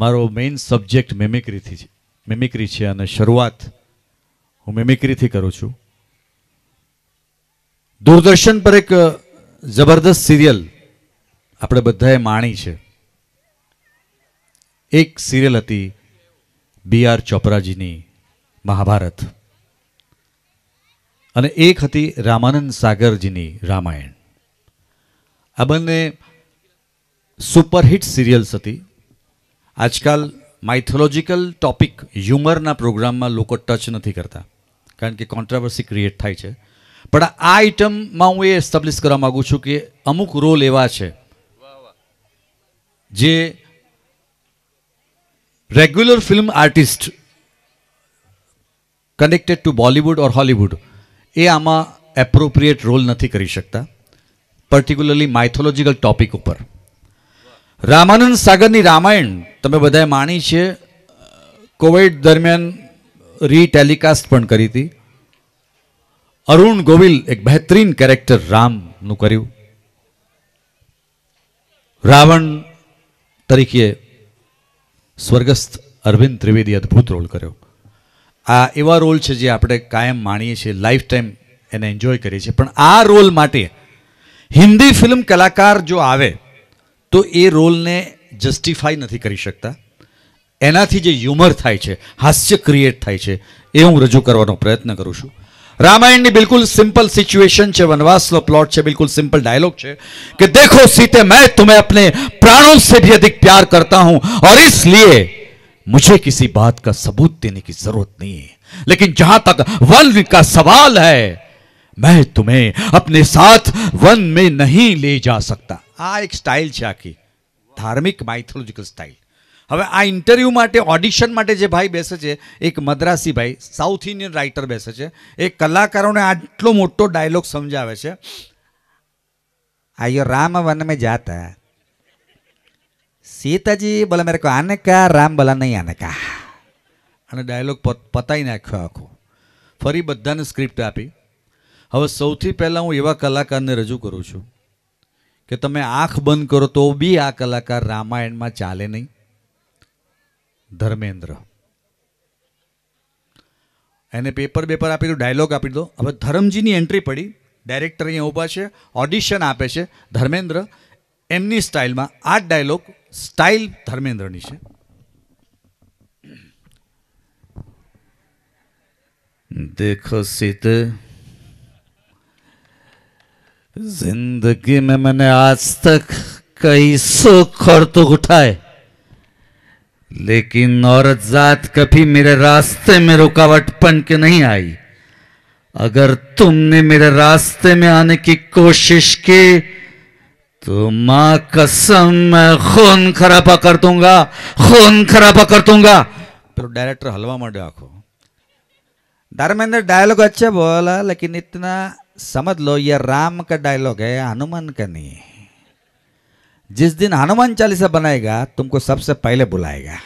મારો main subject મેમિક્રીથી છે મેમિક્રી છે અને શરૂઆત હું મેમિક્રીથી કરું છું દૂરદર્શન પર એક જબરદસ્ત સિરિયલ આપણે બધાએ માણી છે એક સિરિયલ હતી બી આર ચોપરાજીની મહાભારત અને એક હતી રામાનંદ સાગરજીની રામાયણ આ બંને સુપરહિટ સિરિયલ્સ હતી આજકાલ માઇથોલોજીકલ ટોપિક હ્યુમરના પ્રોગ્રામમાં લોકો ટચ નથી કરતા કારણ કે કોન્ટ્રાવર્સી ક્રિએટ થાય છે પણ આ આઇટમમાં હું એ એસ્ટાબ્લિશ કરવા માગું છું કે અમુક રોલ એવા છે જે regular film artist connected to Bollywood or Hollywood એ આમાં એપ્રોપ્રિએટ રોલ નથી કરી શકતા પર્ટિક્યુલરલી માઇથોલોજીકલ ટોપિક ઉપર રામાનંદ સાગરની રામાયણ તમે બધાએ માણી છે કોવિડ દરમિયાન રીટેલિકાસ્ટ પણ કરી હતી અરુણ ગોવિલ એક બહેતરીન કેરેક્ટર રામનું કર્યું રાવણ તરીકે સ્વર્ગસ્થ અરવિંદ ત્રિવેદી અદ્ભુત રોલ કર્યો આ એવા રોલ છે જે આપણે કાયમ માણીએ છીએ લાઈફ ટાઈમ એને એન્જોય કરીએ છીએ પણ આ રોલ માટે હિન્દી ફિલ્મ કલાકાર જો આવે तो ये रोल ने जस्टिफाई नहीं कर सकता एना ह्यूमर थे हास्य क्रिएट थे ये हूँ रजू करने प्रयत्न करू छू रायण बिल्कुल सीम्पल सीच्युएशन है वनवास प्लॉट है बिल्कुल सीम्पल डायलॉग है कि देखो सीते मैं तुम्हें अपने प्राणों से भी अधिक प्यार करता हूं और इसलिए मुझे किसी बात का सबूत देने की जरूरत नहीं है लेकिन जहां तक वन का सवाल है मैं तुम्हें अपने साथ वन में नहीं ले जा सकता આ એક સ્ટાઇલ છે આખી ધાર્મિક માઇથોલોજિકલ સ્ટાઇલ હવે આ ઇન્ટરવ્યૂ માટે ઓડિશન માટે જે ભાઈ બેસે છે એક મદ્રાસી ભાઈ સાઉથ ઇન્ડિયન રાઇટર બેસે છે એ કલાકારોને આટલો મોટો ડાયલોગ સમજાવે છે આયો રામ વન મેં જાતા સીતાજી બોલે મેરે કો આને કા રામ બોલા નહીં આને કા અને ડાયલોગ પતાઈ નાખ્યો આખો ફરી બધાને સ્ક્રિપ્ટ આપી હવે સૌથી પહેલાં હું એવા કલાકારને રજૂ કરું છું કે તમે આંખ બંધ કરો તો બી આ કલાકાર રામાયણમાં ચાલે નહીં ધર્મેન્દ્ર એને પેપર પેપર આપી દીધું ડાયલોગ આપી દો હવે ધર્મજીની એન્ટ્રી પડી ડાયરેક્ટર અહીંયા ઊભા છે ઓડિશન આપે છે ધર્મેન્દ્ર એમની સ્ટાઇલમાં આ ડાયલોગ સ્ટાઇલ ધર્મેન્દ્રની છે દેખો સીતે जिंदगी में मैंने आज तक कई और दुख उठाए लेकिन औरत जात कभी मेरे रास्ते में रुकावट बन के नहीं आई अगर तुमने मेरे रास्ते में आने की कोशिश की तो मां कसम मैं खून खराबा कर दूंगा खून खराबा कर दूंगा फिर डायरेक्टर हलवा मर आखो धर्मेंद्र डायलॉग अच्छा बोला लेकिन इतना समझ लो ये राम का डायलॉग है हनुमान का नहीं है जिस दिन हनुमान चालीसा बनाएगा तुमको सबसे पहले बुलाएगा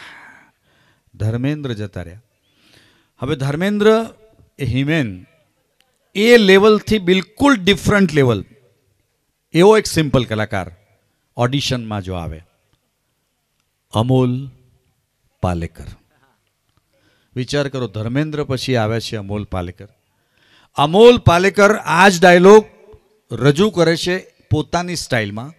धर्मेंद्र जतारिया હવે ધર્મેન્દ્ર હિમેન એ લેવલથી બિલકુલ ડિફરન્ટ લેવલ એવો એક સિમ્પલ કલાકાર ઓડિશનમાં જો આવે અમોલ પાલેકર વિચાર કરો ધર્મેન્દ્ર પછી આવે છે અમોલ પાલેકર अमोल पालेकर आज डायलॉग रजू करे पोता स्टाइल પોતાની સ્ટાઇલમાં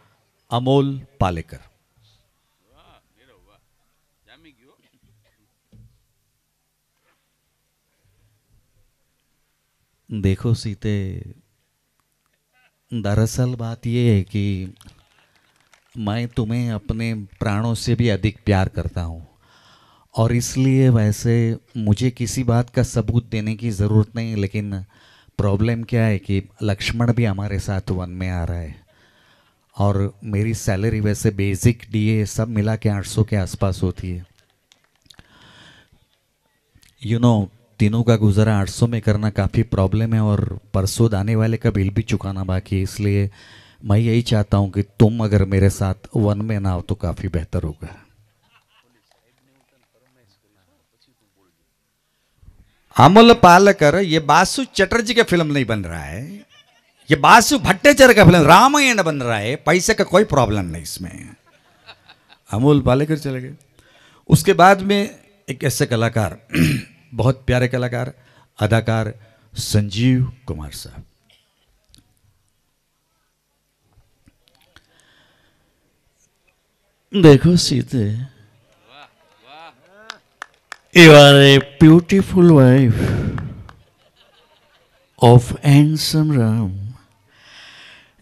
देखो सीते दरअसल बात यह है कि मैं तुम्हें अपने प्राणों से भी अधिक प्यार करता हूँ और इसलिए वैसे मुझे किसी बात का सबूत देने की ज़रूरत नहीं लेकिन प्रॉब्लम क्या है कि लक्ष्मण भी हमारे साथ वन में आ रहा है और मेरी सैलरी वैसे बेसिक डीए सब मिला के आठ सौ के आसपास होती है यू you नो know, तीनों का गुजारा 800 में करना काफ़ी प्रॉब्लम है और परसों आने वाले का बिल भी चुकाना बाकी है इसलिए मैं यही चाहता हूँ कि तुम अगर मेरे साथ वन में ना हो तो काफ़ी बेहतर होगा अमल पालकर ये बासु चटर्जी का फिल्म नहीं बन रहा है ये बासु भट्टाचार्य का फिल्म रामायण बन रहा है पैसे का कोई प्रॉब्लम नहीं इसमें अमोल पालेकर चले गए उसके बाद में एक ऐसे कलाकार बहुत प्यारे कलाकार अदाकार संजीव कुमार साहब देखो सीते You are a beautiful wife of handsome Ram.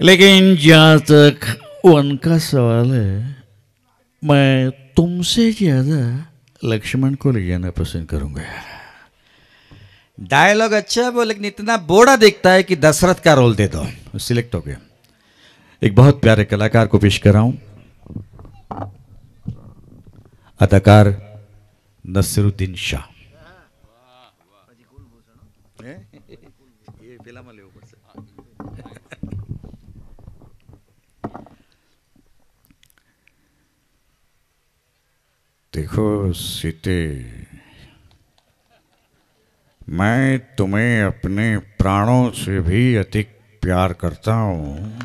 लेकिन जहाँ तक उनका सवाल है मैं तुमसे ज़्यादा लक्ष्मण को ले जाना पसंद करूंगा डायलॉग अच्छा है वो लेकिन इतना बोड़ा दिखता है कि दशरथ का रोल दे दो सिलेक्ट हो गया एक बहुत प्यारे कलाकार को पेश कर रहा अदाकार नसरुद्दीन शाह देखो सीते मैं तुम्हें अपने प्राणों से भी अधिक प्यार करता हूं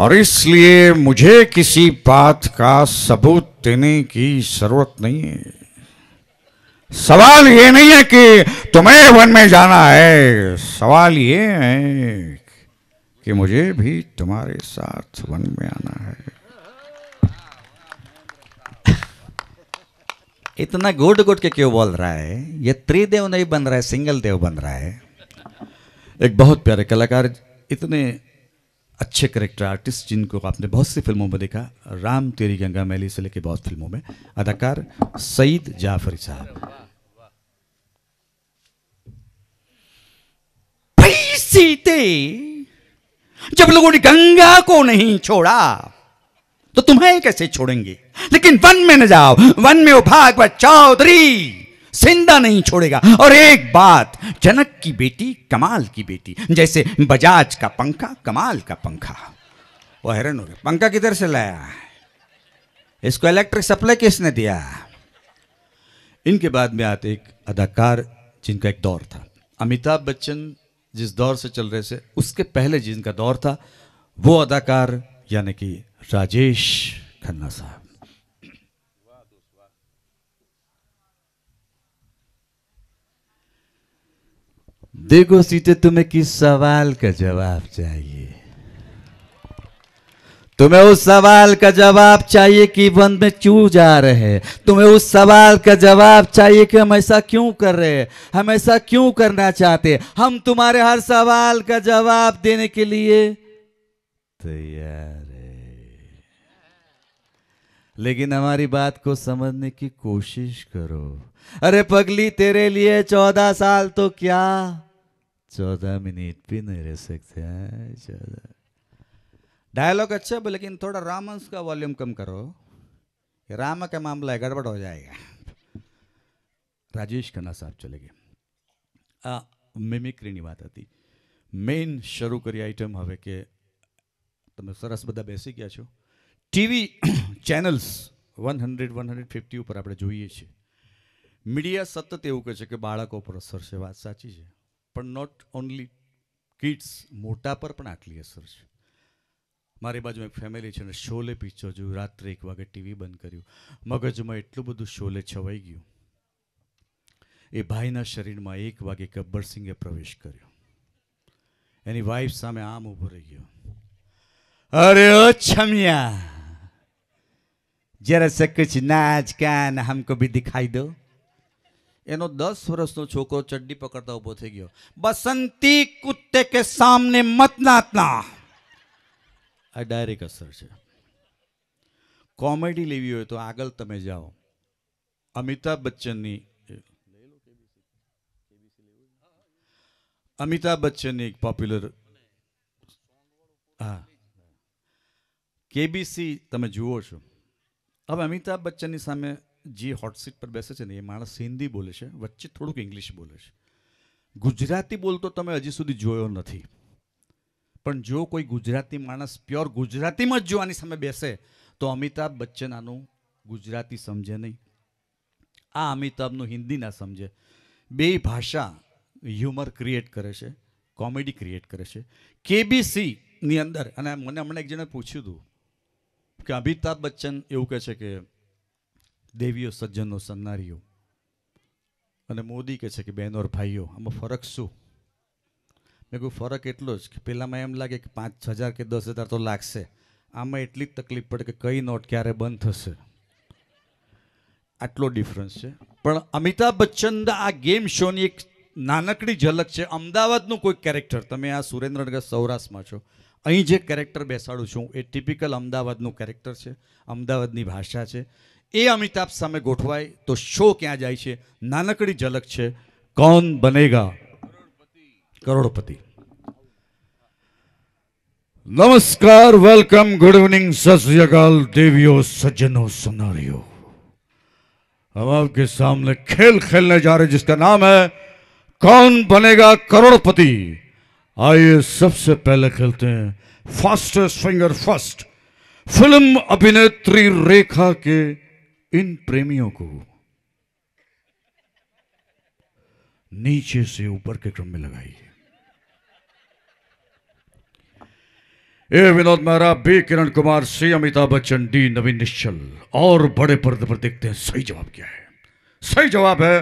और इसलिए मुझे किसी बात का सबूत देने की जरूरत नहीं है सवाल ये नहीं है कि तुम्हें वन में जाना है सवाल ये है कि मुझे भी तुम्हारे साथ वन में आना है इतना घुट घुट के क्यों बोल रहा है ये त्रिदेव नहीं बन रहा है सिंगल देव बन रहा है एक बहुत प्यारे कलाकार इतने अच्छे करेक्टर आर्टिस्ट जिनको आपने बहुत सी फिल्मों में देखा राम तेरी गंगा मैली से लेके बहुत फिल्मों में अदाकार सईद जाफरी साहब सीते जब लोगों ने गंगा को नहीं छोड़ा तो तुम्हें कैसे छोड़ेंगे लेकिन वन में न जाओ वन में वो भागवत चौधरी जिंदा नहीं छोड़ेगा और एक बात जनक की बेटी कमाल की बेटी जैसे बजाज का पंखा कमाल का पंखा वो हैरान हो गया पंखा किधर से लाया इसको इलेक्ट्रिक सप्लाई किसने दिया इनके बाद में आते एक अदाकार जिनका एक दौर था अमिताभ बच्चन जिस दौर से चल रहे थे उसके पहले जिनका दौर था वो अदाकार यानी कि राजेश खन्ना साहब देखो सीते तुम्हें किस सवाल का जवाब चाहिए तुम्हें उस सवाल का जवाब चाहिए कि वन में क्यों जा रहे हैं तुम्हें उस सवाल का जवाब चाहिए कि हम ऐसा क्यों कर रहे हैं हम ऐसा क्यों करना चाहते हम तुम्हारे हर सवाल का जवाब देने के लिए तैयार है लेकिन हमारी बात को समझने की कोशिश करो अरे पगली तेरे लिए चौदह साल तो क्या चौदह मिनट भी नहीं रह सकते हैं चौदह डायलॉग अच्छा बोले लेकिन थोड़ा रामंस का वॉल्यूम कम करो राम का मामला है गड़बड़ हो जाएगा राजेश खन्ना साहब चले गए મિમિક્રીની વાત હતી મેઇન શરૂ કરી આઈટમ હવે કે તમે સરસ બધા બેસી ગયા છો TV channels one hundred one hundred fifty ઉપર આપણે જોઈએ છીએ મીડિયા સતત એવું કહે છે કે બાળકો પર અસર છે વાત સાચી છે પણ નોટ ઓનલી કિડ્સ મોટા પર પણ આટલી અસર છે મારી બાજુ એક ફેમિલી છે અને શોલે પિક્ચર જોયું રાત્રે એક વાગે ટીવી બંધ કર્યું મગજમાં એટલું બધું શોલે છવાઈ ગયું એ ભાઈના શરીરમાં એક વાગે ગબ્બરસિંહે પ્રવેશ કર્યો એની વાઈફ સામે આમ ઊભો રહી ગયો અરે ઓ છમિયા જરા સકુચ નાચ કાન હમકો ભી દિખાઈ દો એનો દસ વર્ષનો છોકરો ચડ્ડી પકડતા ઊભો થઈ ગયો બસંતી કુત્તે કે સામને મતનાતના આ ડાયરેક્ટ અસર છે કોમેડી લેવી હોય તો આગળ તમે જાઓ અમિતાભ બચ્ચનની અમિતાભ બચ્ચનની એક પોપ્યુલર હા કેબીસી તમે જુઓ છો હવે અમિતાભ બચ્ચનની સામે જે હોટ સીટ પર બેસે છે ને એ માણસ હિન્દી બોલે છે વચ્ચે થોડુંક ઇંગ્લિશ બોલે છે ગુજરાતી બોલતો તમે હજી સુધી જોયો નથી પણ જો કોઈ ગુજરાતી માણસ પ્યોર ગુજરાતીમાં જ જોવાની સામે બેસે તો અમિતાભ બચ્ચન આનું ગુજરાતી સમજે નહીં આ અમિતાભનું હિન્દી ના સમજે બે ભાષા હ્યુમર ક્રિએટ કરે છે કોમેડી ક્રિએટ કરે છે કેબીસીની અંદર અને મને હમણાં એક જણે પૂછ્યું હતું કે અમિતાભ બચ્ચન એવું કહે છે કે દેવીઓ સજ્જનો સન્નારીઓ અને મોદી કહે છે કે બહેનો ભાઈઓ આમાં ફરક શું મેં કહ્યું ફરક એટલો જ કે પહેલાંમાં એમ લાગે કે પાંચ હજાર કે દસ હજાર તો લાગશે આમાં એટલી જ તકલીફ પડે કે કઈ નોટ ક્યારે બંધ થશે આટલો ડિફરન્સ છે પણ અમિતાભ બચ્ચન આ ગેમ શોની એક નાનકડી ઝલક છે અમદાવાદનું કોઈ કેરેક્ટર તમે આ સુરેન્દ્રનગર સૌરાષ્ટ્રમાં છો અહીં જે કેરેક્ટર બેસાડું છું એ ટિપિકલ અમદાવાદનું કેરેક્ટર છે અમદાવાદની ભાષા છે ए अमिताभ સામે ગોઠવાય तो शो क्या जाए છે झलक है कौन बनेगा करोड़पति नमस्कार वेलकम गुड इवनिंग ઇવનિંગ સસ્યકાલ દેવિયો સજ્જનો सुनारियो हम आपके सामने खेल खेलने जा रहे जिसका नाम है कौन बनेगा करोड़पति आइए सबसे पहले खेलते हैं फास्टेस्ट फिंगर फर्स्ट फिल्म अभिनेत्री रेखा के इन प्रेमियों को नीचे से ऊपर के क्रम में लगाइए A Vinod Mehra B Kiran Kumar C Amitabh Bachchan D Naveen Nischal और बड़े पर्दे पर देखते हैं सही जवाब क्या है सही जवाब है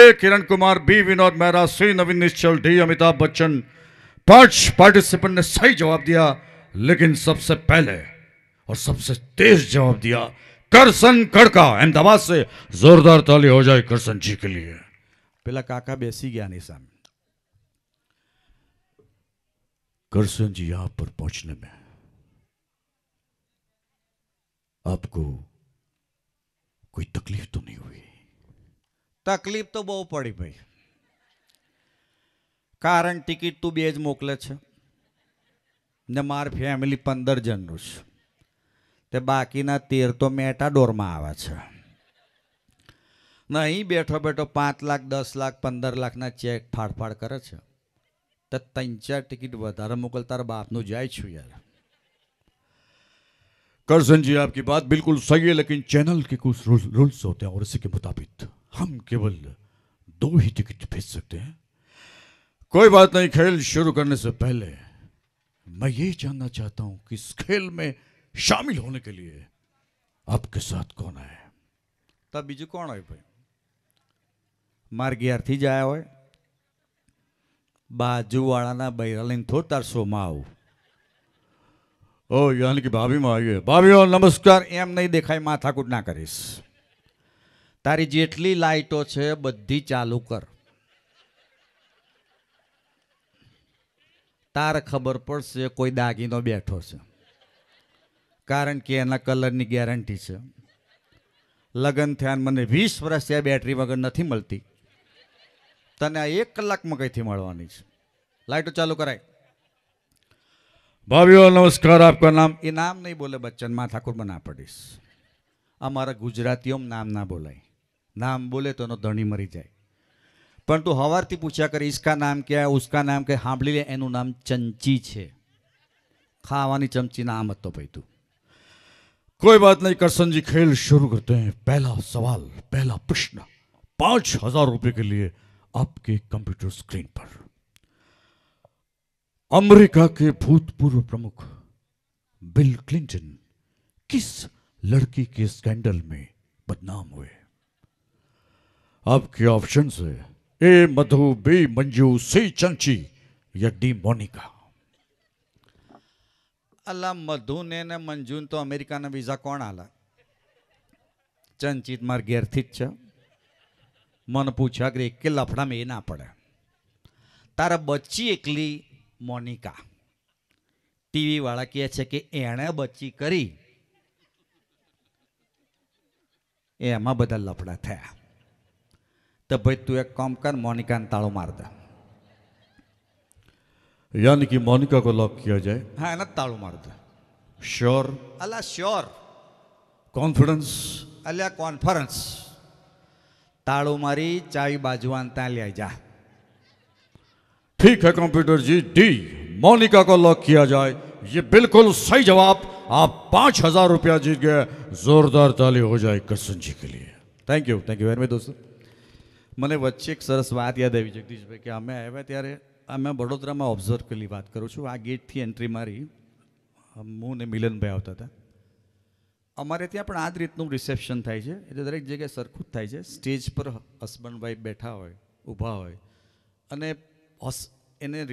A Kiran Kumar B Vinod Mehra C Naveen Nischal D Amitabh Bachchan पांच पार्टिसिपेंट ने सही जवाब दिया लेकिन सबसे पहले और सबसे तेज जवाब दिया કરસન કડકા અમદાવાદ સે જોરદાર તાલી હો જાય કરસનજી કે લીએ પેલા કાકા બેસી ગયા ની સામે કરસनજી आप पर पहुंचने में आपको कोई तकलीफ तो नहीं हुई તકલીફ તો બહુ પડી ભાઈ કારણ ટિકિટ તું બે જ મોકલે છે ને માર ફેમિલી પંદર જણનું છે તે બાકીના તેર તો મેટાડોરમાં આવે છે ને અહીં બેઠો બેઠો પાંચ લાખ દસ લાખ પંદર લાખના ચેક ફાડફાડ કરે છે તો ત્રણ ચાર ટિકિટ વધારે મોકલ તારા બાપનું જાય છું યાર करसन जी आपकी बात बिल्कुल सही है लेकिन चैनल के कुछ रूल, रूल्स होते हैं और इसी के मुताबिक हम केवल दो ही टिकट भेज सकते हैं कोई बात नहीं खेल शुरू करने से पहले मैं ये जानना चाहता हूं कि इस खेल में શામિલ હોને કે લીએ आपके साथ कौन है તો બીજું કોણ હોય ભાઈ માર ઘેરથી જ આવ્યા હોય બાજુવાળાના બૈરા લઈને થોડ તાર શોમાં આવું ઓ યાની કે ભાભીમાં આવી ભાભીઓ નમસ્કાર એમ નહીં દેખાય માથાકૂટ ના કરીશ તારી જેટલી લાઈટો છે બધી ચાલુ કર તાર ખબર પડશે કોઈ દાગીનો બેઠો છે કારણ કે એના કલરની ગેરંટી છે લગ્ન થયા મને વીસ વર્ષ ત્યાં બેટરી વગર નથી મળતી તને આ એક કલાકમાં કઈથી મળવાની છે લાઇટો ચાલુ કરાય ભાભીઓ નમસ્કાર આપકા નામ એ નામ નહીં બોલે બચ્ચન માં ઠાકોર બના પડીશ અમારા ગુજરાતીઓ નામ ના બોલાય નામ બોલે તો એનો ધણી મરી જાય પણ તું હવારથી પૂછ્યા કરી ઇસકા નામ ક્યાં ઉસકા નામ કે સાંભળી લે એનું નામ ચમચી છે ખાવાની ચમચી નામ હતો ભાઈ તું कोई बात नहीं करसन जी खेल शुरू करते हैं पहला सवाल पहला प्रश्न पांच हजार रुपए के लिए आपके कंप्यूटर स्क्रीन पर अमेरिका के भूतपूर्व प्रमुख बिल क्लिंटन किस लड़की के स्कैंडल में बदनाम हुए आपके ऑप्शन है ए मधु बी मंजू सी चंची या डी मोनिका અલા મધુને ને મંજુન તો અમેરિકાના વિઝા કોણ આલા ચંચિત માર ઘેરથી જ છે મને પૂછ્યા કે એકે લફડામાં એ ના પડે તારા બચ્ચી એકલી મોનિકા ટીવીવાળા કહે છે કે એણે બચ્ચી કરી એમાં બધા લફડા થયા તો ભાઈ તું એક કામ કર મોનિકાને તાળો માર દે यानी कि मोनिका को लॉक किया जाए हाँ ना ताड़ू मार दे श्योर अला श्योर कॉन्फिडेंस अल्लाह कॉन्फिडेंस ताड़ू मारी चाय बाजुआन तय लिया जा ठीक है कंप्यूटर जी डी मोनिका को लॉक किया जाए ये बिल्कुल सही जवाब आप पांच हजार रुपया जीत गए जोरदार ताली हो जाए कृष्ण जी के लिए thank you thank you very much दोस्तों મને વચ્ચે એક સરસ जगदीश भाई આવી જગદીશભાઈ કે અમે तैयार है અમે વડોદરામાં ઓબ્ઝર્વ કરેલી વાત કરું છું આ ગેટથી એન્ટ્રી મારી હું ને મિલનભાઈ આવતા હતા અમારે ત્યાં પણ આ જ રીતનું રિસેપ્શન થાય છે એટલે દરેક જગ્યાએ સરખું જ થાય છે સ્ટેજ પર હસબન્ડ બેઠા હોય ઊભા હોય અને હસ એને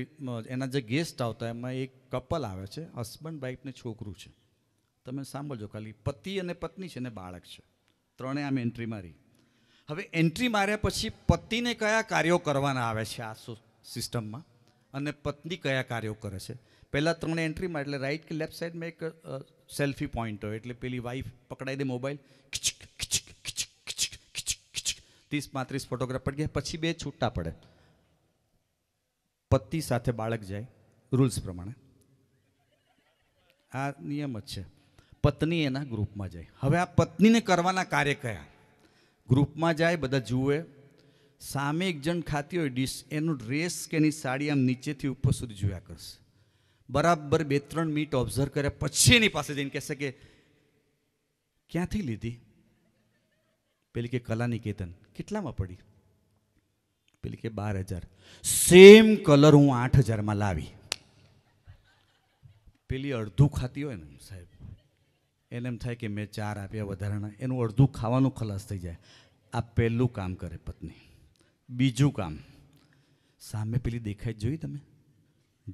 એના જે ગેસ્ટ આવતા એમાં એક કપલ આવે છે હસબન્ડ વાઈફને છોકરું છે તમે સાંભળજો ખાલી પતિ અને પત્ની છે ને બાળક છે ત્રણે આમ એન્ટ્રી મારી હવે એન્ટ્રી માર્યા પછી પતિને કયા કાર્યો કરવાના આવે છે આ સિસ્ટમમાં અને પત્ની કયા કાર્યો કરે છે પહેલાં ત્રણ એન્ટ્રીમાં એટલે રાઈટ કે લેફ્ટ સાઈડમાં એક સેલ્ફી પોઈન્ટ હોય એટલે પેલી વાઈફ પકડાઈ દે મોબાઈલ ત્રીસ પાંત્રીસ ફોટોગ્રાફ પડી ગયા પછી બે છૂટા પડે પતિ સાથે બાળક જાય રૂલ્સ પ્રમાણે આ નિયમ જ છે પત્ની એના ગ્રુપમાં જાય હવે આ પત્નીને કરવાના કાર્ય કયા ગ્રુપમાં જાય બધા જુએ સામે એક જણ ખાતી હોય ડીશ એનો ડ્રેસ કે એની સાડી આમ નીચેથી ઉપર સુધી જોયા કરશે બરાબર બે ત્રણ મિનિટ ઓબ્ઝર્વ કર્યા પછી એની પાસે જઈને કહેશે કે ક્યાંથી લીધી પેલી કે કલાની કેતન કેટલામાં પડી પેલી કે બાર હજાર સેમ કલર હું આઠ હજારમાં લાવી પેલી અડધું ખાતી હોય ને સાહેબ એને એમ થાય કે મેં ચાર આપ્યા વધારાના એનું અડધું ખાવાનું ખલાસ થઈ જાય આ પહેલું કામ કરે પત્ની બીજું કામ સામે પેલી દેખાઈ જોઈ તમે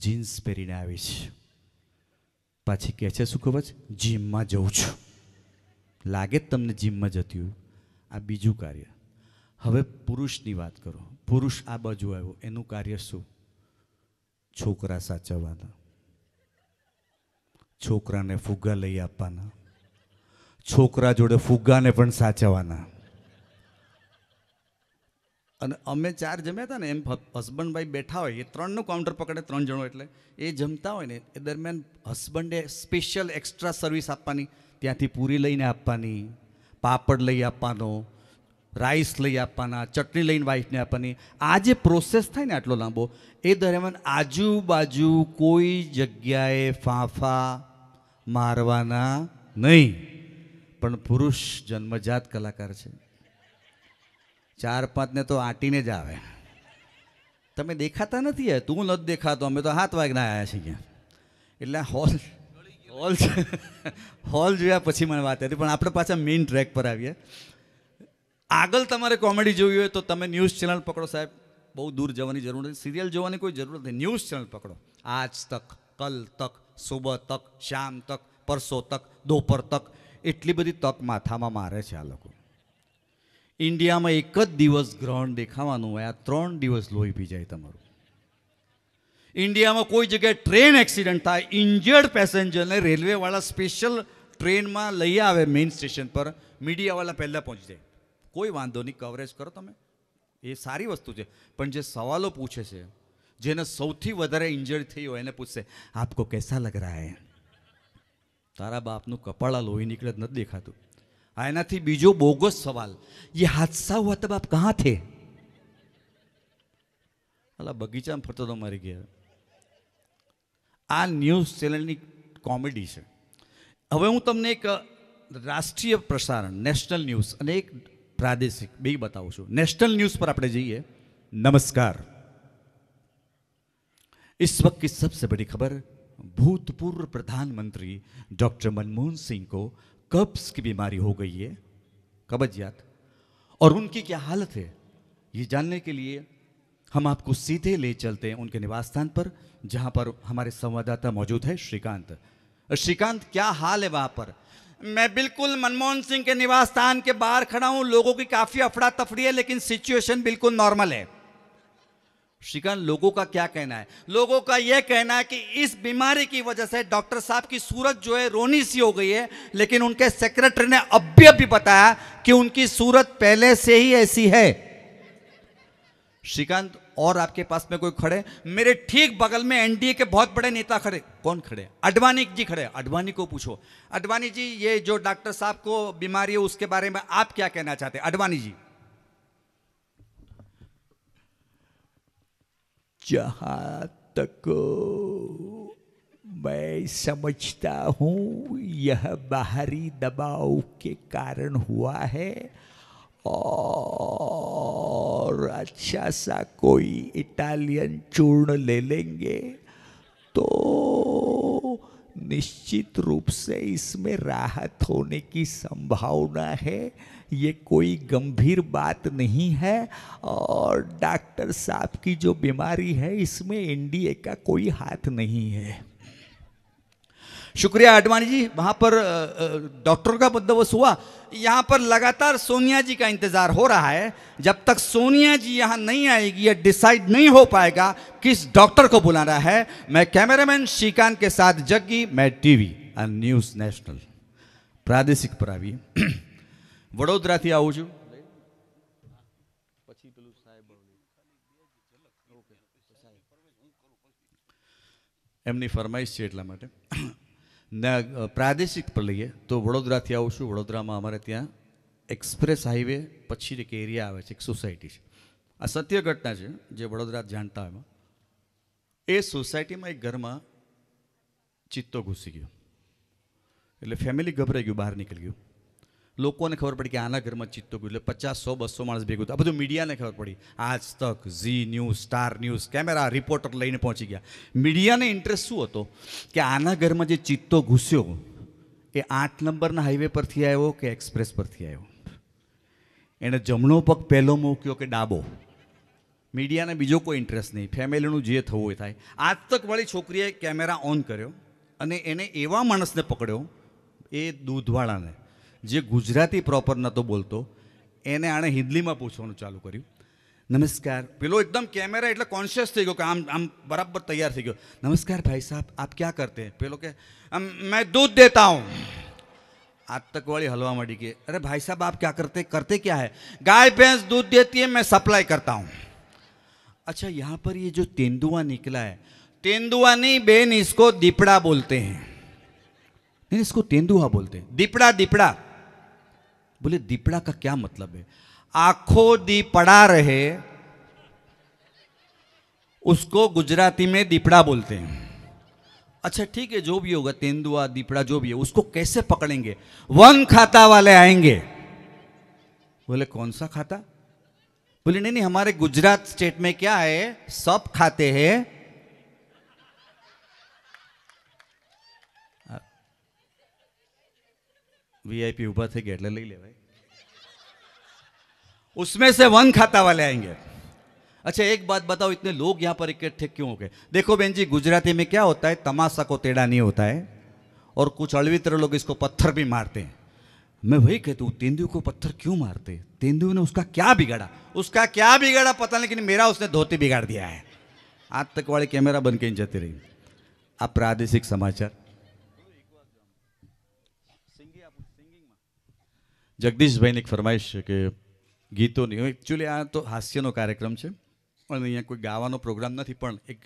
જીન્સ પહેરીને આવી છે પાછી કહે છે શું ખબર છે જીમમાં જઉં છું લાગે જ તમને જીમમાં જતી હોય આ બીજું કાર્ય હવે પુરુષની વાત કરો પુરુષ આ બાજુ આવ્યો એનું કાર્ય શું છોકરા સાચવવાના છોકરાને ફુગ્ગા લઈ આપવાના છોકરા જોડે ફુગ્ગાને પણ સાચવવાના અને અમે ચાર જમ્યા હતા ને એમ હસબન્ડભાઈ બેઠા હોય એ ત્રણનું કાઉન્ટર પકડે ત્રણ જણો એટલે એ જમતા હોય ને એ દરમિયાન હસબન્ડે સ્પેશિયલ એક્સ્ટ્રા સર્વિસ આપવાની ત્યાંથી પૂરી લઈને આપવાની પાપડ લઈ આપવાનો રાઈસ લઈ આપવાના ચટણી લઈને વાઈફને આપવાની આ જે પ્રોસેસ થાય ને આટલો લાંબો એ દરમિયાન આજુબાજુ કોઈ જગ્યાએ ફાંફા મારવાના નહીં પણ પુરુષ જન્મજાત કલાકાર છે ચાર પાંચને તો આંટીને જ આવે તમે દેખાતા નથી યાર તું નથી દેખાતો અમે તો હાથ વાગના આવ્યા છીએ એટલે હોલ હોલ હોલ જોયા પછી મને વાત હતી પણ આપણે પાછા મેઇન ટ્રેક પર આવીએ આગળ તમારે કોમેડી જોવી હોય તો તમે ન્યૂઝ ચેનલ પકડો સાહેબ બહુ દૂર જવાની જરૂર નથી સિરિયલ જોવાની કોઈ જરૂર નથી ન્યૂઝ ચેનલ પકડો આજ તક કલ તક સુબહ તક શામ તક પરસો તક દોપર તક એટલી બધી તક માથામાં મારે છે આ લોકો ઇન્ડિયામાં એક જ દિવસ ગ્રહણ દેખાવાનું હોય આ ત્રણ દિવસ લોહી પી જાય તમારું ઇન્ડિયામાં કોઈ જગ્યાએ ટ્રેન એક્સિડન્ટ થાય ઇન્જર્ડ પેસેન્જરને રેલવેવાળા સ્પેશિયલ ટ્રેનમાં લઈ આવે મેઇન સ્ટેશન પર મીડિયાવાળા પહેલાં પહોંચી જાય કોઈ વાંધો નહીં કવરેજ કરો તમે એ સારી વસ્તુ છે પણ જે સવાલો પૂછે છે જેને સૌથી વધારે ઇન્જર્ડ થઈ હોય એને પૂછશે આપકો કેસા લગ રહા હે તારા બાપનું કપાળા લોહી નીકળે નથી દેખાતું આનાથી બીજો બોગસ સવાલ એ હાદસા હુઆ તબ આપ કહા થે અલા બગીચામાં ફરતો તો મરી ગયા આ ન્યૂઝ ચેનલની કોમેડી છે હવે હું તમને એક રાષ્ટ્રીય પ્રસારણ નેશનલ ન્યૂઝ અને એક પ્રાદેશિક બે બતાવું છું નેશનલ ન્યૂઝ પર આપણે જઈએ નમસ્કાર इस वक्त की सबसे बड़ी खबर भूतपूर्व प्रधानमंत्री डॉक्टर मनमोहन सिंह को कब्ज की बीमारी हो गई है कब्जियात और उनकी क्या हालत है ये जानने के लिए हम आपको सीधे ले चलते हैं उनके निवास स्थान पर जहां पर हमारे संवाददाता मौजूद है श्रीकांत श्रीकांत क्या हाल है वहां पर मैं बिल्कुल मनमोहन सिंह के निवास स्थान के बाहर खड़ा हूं लोगों की काफी अफड़ा तफड़ी है लेकिन सिचुएशन बिल्कुल नॉर्मल है श्रीकांत लोगों का क्या कहना है लोगों का यह कहना है कि इस बीमारी की वजह से डॉक्टर साहब की सूरत जो है रोनी सी हो गई है लेकिन उनके सेक्रेटरी ने भी अभी बताया कि उनकी सूरत पहले से ही ऐसी है श्रीकांत और आपके पास में कोई खड़े मेरे ठीक बगल में एनडीए के बहुत बड़े नेता खड़े कौन खड़े अडवाणी जी खड़े अडवाणी को पूछो अडवाणी जी ये जो डॉक्टर साहब को बीमारी है उसके बारे में आप क्या कहना चाहते हैं अडवाणी जी जहाँ तक मैं समझता हूँ यह बाहरी दबाव के कारण हुआ है और अच्छा सा कोई इटालियन चूर्ण ले लेंगे तो निश्चित रूप से इसमें राहत होने की संभावना है ये कोई गंभीर बात नहीं है और डॉक्टर साहब की जो बीमारी है इसमें एनडीए का कोई हाथ नहीं है शुक्रिया आडवाणी जी वहां पर डॉक्टर का बंदोबस्त हुआ यहाँ पर लगातार सोनिया जी का इंतजार हो रहा है जब तक सोनिया जी यहाँ नहीं आएगी या डिसाइड नहीं हो पाएगा किस डॉक्टर को बुलाना है मैं कैमरामैन श्रीकांत के साथ जग्गी मैं टीवी एंड न्यूज़ नेशनल प्रादेशिक प्रावी વડોદરાથી આવું છું પેલું સાહેબ એમની ફરમાઈશ છે એટલા માટે પ્રાદેશિક પર લઈએ તો વડોદરાથી આવું છું વડોદરામાં અમારે ત્યાં એક્સપ્રેસ હાઈવે પછી એક એરિયા આવે છે એક સોસાયટી છે આ સત્ય ઘટના છે જે વડોદરા જાણતા એમાં એ સોસાયટીમાં એક ઘરમાં ચિત્તો ઘૂસી ગયો એટલે ફેમિલી ગભરાઈ ગયું બહાર નીકળી ગયું લોકોને ખબર પડી કે આના ઘરમાં ચિત્તો ગયું એટલે પચાસ સો બસો માણસ ભેગું થયું આ બધું મીડિયાને ખબર પડી આજ તક Zee News Star News camera reporter લઈને પહોંચી ગયા મીડિયાને ઇન્ટરેસ્ટ શું હતો કે આના ઘરમાં જે ચિત્તો ઘૂસ્યો એ આઠ નંબરના હાઈવે પરથી આવ્યો કે એક્સપ્રેસ પરથી આવ્યો એણે જમણો પગ પહેલો મૂક્યો કે ડાબો મીડિયાને બીજો કોઈ ઇન્ટરેસ્ટ નહીં ફેમિલીનું જે થવું એ થાય આજ તક વાળી છોકરીએ કેમેરા ઓન કર્યો અને એને એવા માણસને પકડ્યો એ દૂધવાળાને जो गुजराती प्रॉपर न तो बोलते एने आने हिंदी में पूछवा चालू कर नमस्कार पेलो एकदम कैमरा एट कॉन्शियस थी गये आम आम बराबर तैयार थी गये नमस्कार भाई साहब आप क्या करते हैं पेलो के आम, मैं दूध देता हूँ आज तक वाली हलवा मड़ी के अरे भाई साहब आप क्या करते करते क्या है गाय भैंस दूध देती है मैं सप्लाई करता हूँ अच्छा यहाँ पर ये जो तेंदुआ निकला है तेंदुआ नहीं बेन इसको दीपड़ा बोलते हैं नहीं इसको तेंदुआ बोलते हैं दीपड़ा दीपड़ा बोले दीपड़ा का क्या मतलब है आंखों दीपड़ा रहे उसको गुजराती में दीपड़ा बोलते हैं अच्छा ठीक है जो भी होगा तेंदुआ दीपड़ा जो भी है उसको कैसे पकड़ेंगे वन खाता वाले आएंगे बोले कौन सा खाता बोले नहीं नहीं हमारे गुजरात स्टेट में क्या है सब खाते हैं वीआईपी ऊपर થઈ गेट ले ले भाई उसमें से वन खाता वाले आएंगे अच्छा एक बात बताओ इतने लोग यहाँ पर इकट्ठे क्यों हो गए देखो बहन जी गुजराती में क्या होता है तमाशा को टेढ़ा नहीं होता है और कुछ अलवित्र लोग इसको पत्थर भी मारते हैं मैं वही कहता हूँ तेंदु को पत्थर क्यों मारते तेंदु ने उसका क्या बिगाड़ा उसका क्या बिगाड़ा पता नहीं लेकिन मेरा उसने धोती बिगाड़ दिया है आज तक वाले कैमरा बन के जाती रही आप प्रादेशिक समाचार જગદીશભાઈની એક ફરમાઈશ છે કે ગીતોની એકચ્યુઅલી આ તો હાસ્યનો કાર્યક્રમ છે અને અહીંયા કોઈ ગાવાનો પ્રોગ્રામ નથી પણ એક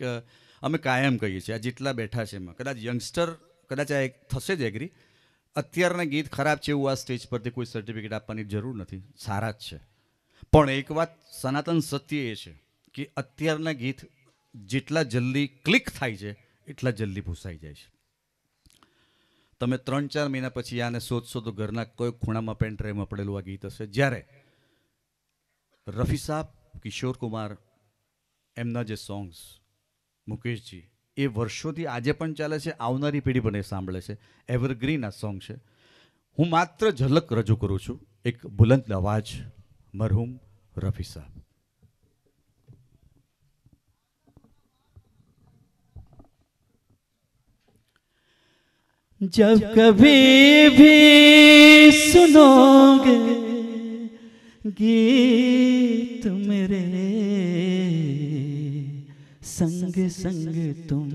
અમે કાયમ કહીએ છીએ આ જેટલા બેઠા છે એમાં કદાચ યંગસ્ટર કદાચ આ એક થશે જ એગ્રી અત્યારના ગીત ખરાબ છે એવું આ સ્ટેજ પરથી કોઈ સર્ટિફિકેટ આપવાની જરૂર નથી સારા જ છે પણ એક વાત સનાતન સત્ય એ છે કે અત્યારના ગીત જેટલા જલ્દી ક્લિક થાય છે એટલા જલ્દી ભૂસાઈ જાય છે તમે ત્રણ ચાર મહિના પછી આને શોધશો તો ઘરના કોઈ ખૂણામાં પેન ડ્રાઈવમાં પડેલું આ ગીત હશે જ્યારે રફી સાહેબ કિશોર કુમાર એમના જે સોંગ્સ મુકેશજી એ વર્ષોથી આજે પણ ચાલે છે આવનારી પેઢી પણ એ સાંભળે છે એવરગ્રીન આ સોંગ છે હું માત્ર ઝલક રજૂ કરું છું એક બુલંદ અવાજ મરહુમ રફી સાહેબ जब कभी भी सुनोगे गीत मेरे संग संग तुम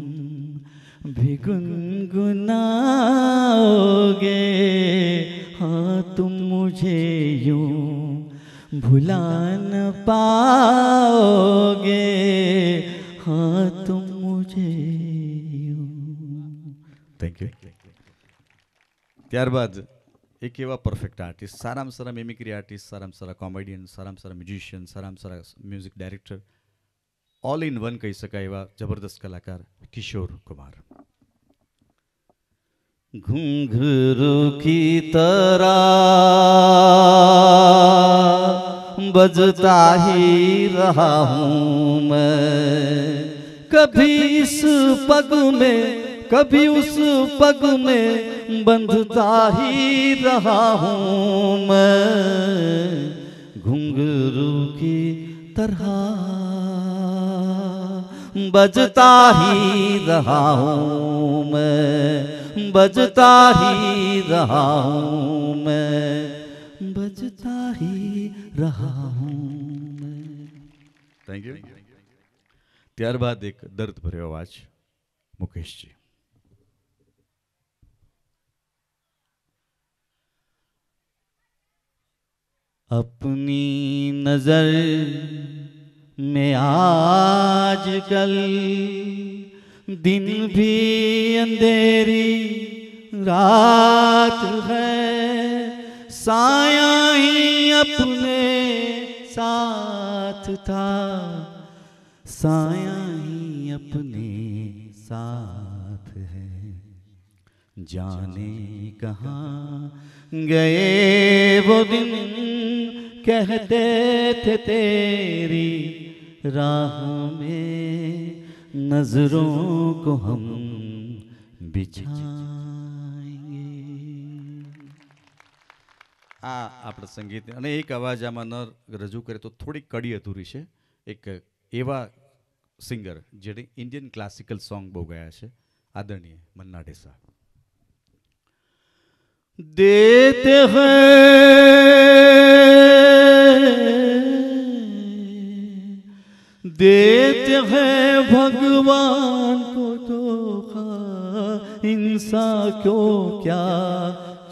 भी गुनगुनाओगे हाँ तुम मुझे यूं भुला न पाओगे हाँ तुम मुझे यूं थैंक यू ત્યારબાદ એક એવા પરફેક્ટ આર્ટિસ્ટ સારામાં સારા મિમિક્રી આર્ટિસ્ટ સારામાં સારા કોમેડિયન સારામાં સારા મ્યુઝિશિયન સારામાં સારા music director all in one કહી શકાય એવા જબરદસ્ત કલાકાર કિશોર કુમાર घुंघरू की तरह बजता ही रहा हूँ मैं कभी इस पग में कभी उस पग में बंधता ही रहा हूँ मैं घुंघरू की तरह बजता ही रहा हूँ मैं बजता ही रहा हूँ मैं बजता ही रहा हूँ थैंक यू त्यार बाद एक दर्द भरे आवाज मुकेश जी अपनी नज़र में आज कल दिन भी अंधेरी रात है साया ही अपने साथ था साया ही अपने साथ है जाने कहाँ गए वो दिन कहते थे तेरी राह में नजरों को हम बिछाएंगे આ આપણે સંગીત અને એક અવાજ આમાં ન રજૂ કરે તો થોડી કડી અધૂરી છે એક એવા સિંગર જેને ઇન્ડિયન ક્લાસિકલ સોંગ બહુ ગયા છે આદરણીય મન્ના ડેસા देते हैं देते हैं भगवान को तो इंसान को क्या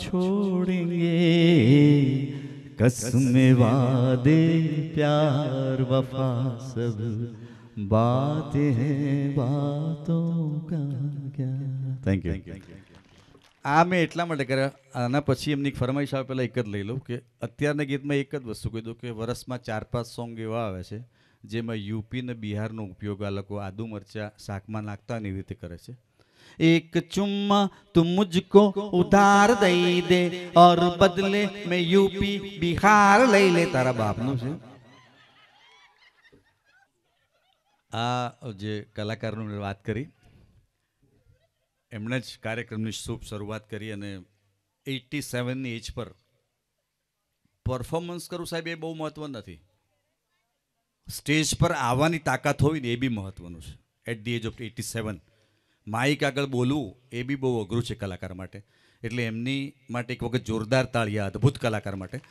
छोड़ेंगे कसम वादे प्यार वफा सब बातें हैं बातों का क्या थैंक यू આ મેં એટલા માટે કર્યા આના પછી એમની ફરમાઈશ આવે પહેલાં એક જ લઈ લઉં કે અત્યારના ગીતમાં એક જ વસ્તુ કહી દઉં કે વરસમાં ચાર પાંચ સોંગ એવા આવે છે જેમાં યુપી અને બિહારનો ઉપયોગ આ લોકો આદુ મરચા શાકમાં નાખતા એવી રીતે કરે છે એક ચુમ્મા તું મુજકો ઉધાર દઈ દે ઓર બદલે મેં યુપી બિહાર લઈ લે તારા બાપનું છે આ જે કલાકારનું વાત કરી એમણે જ કાર્યક્રમની શુભ શરૂઆત કરી અને એટી સેવનની એજ પર પરફોર્મન્સ કરવું સાહેબ એ બહુ મહત્વ નથી સ્ટેજ પર આવવાની તાકાત હોવી ને એ બી મહત્વનું છે at the age of eighty seven mike આગળ બોલવું એ બી બહુ અઘરું છે કલાકાર માટે એટલે એમની માટે એક વખત જોરદાર તાળી અદ્ભુત કલાકાર માટે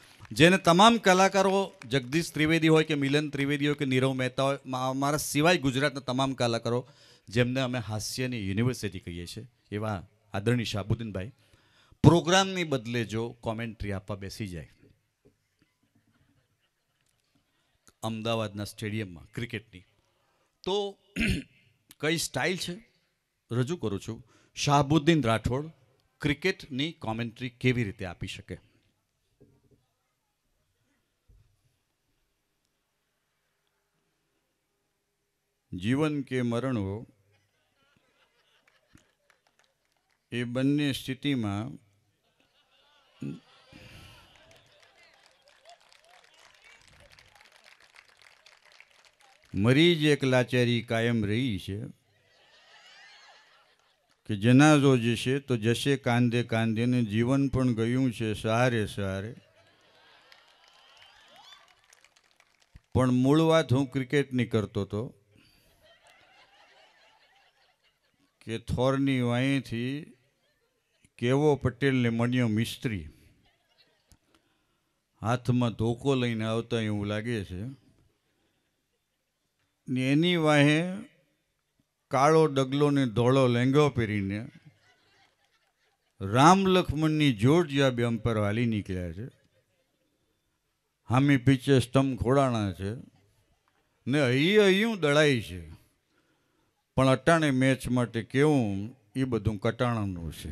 જેને તમામ કલાકારો જગદીશ ત્રિવેદી હોય કે મિલન ત્રિવેદી હોય કે નીરવ મહેતા હોય મારા સિવાય ગુજરાતના તમામ કલાકારો જેમને અમે હાસ્યની યુનિવર્સિટી કહીએ છીએ એવા આદરણીય શાહબુદ્દીનભાઈ પ્રોગ્રામની બદલે જો કોમેન્ટ્રી આપવા બેસી જાય અમદાવાદના સ્ટેડિયમમાં ક્રિકેટની તો કઈ સ્ટાઇલ છે રજૂ કરું છું શાહબુદ્દીન રાઠોડ ક્રિકેટની કોમેન્ટ્રી કેવી રીતે આપી શકે જીવન કે મરણ હો એ બંને સ્થિતિમાં મરી જ એક લાચારી કાયમ રહી છે કે જનાઝો જશે તો જશે કાંદે કાંદે ને જીવન પણ ગયું છે સહારે સહારે પણ મૂળ વાત હું ક્રિકેટની કરતો હતો કે થોરની વાંઈથી કેવો પટેલને મળ્યો મિસ્ત્રી હાથમાં ધોકો લઈને આવતા એવું લાગે છે ને એની વાહે કાળો ડગલો ને ધોળો લેંગો પહેરીને રામ લક્ષ્મણની જોર્જિયા બેમ પર વાલી નીકળ્યા છે હામી પીછે સ્તંભ ખોડાણા છે ને અહીં અહીં દળાય છે પણ અટાણે મેચ માટે કેવું એ બધું કટાણાનું છે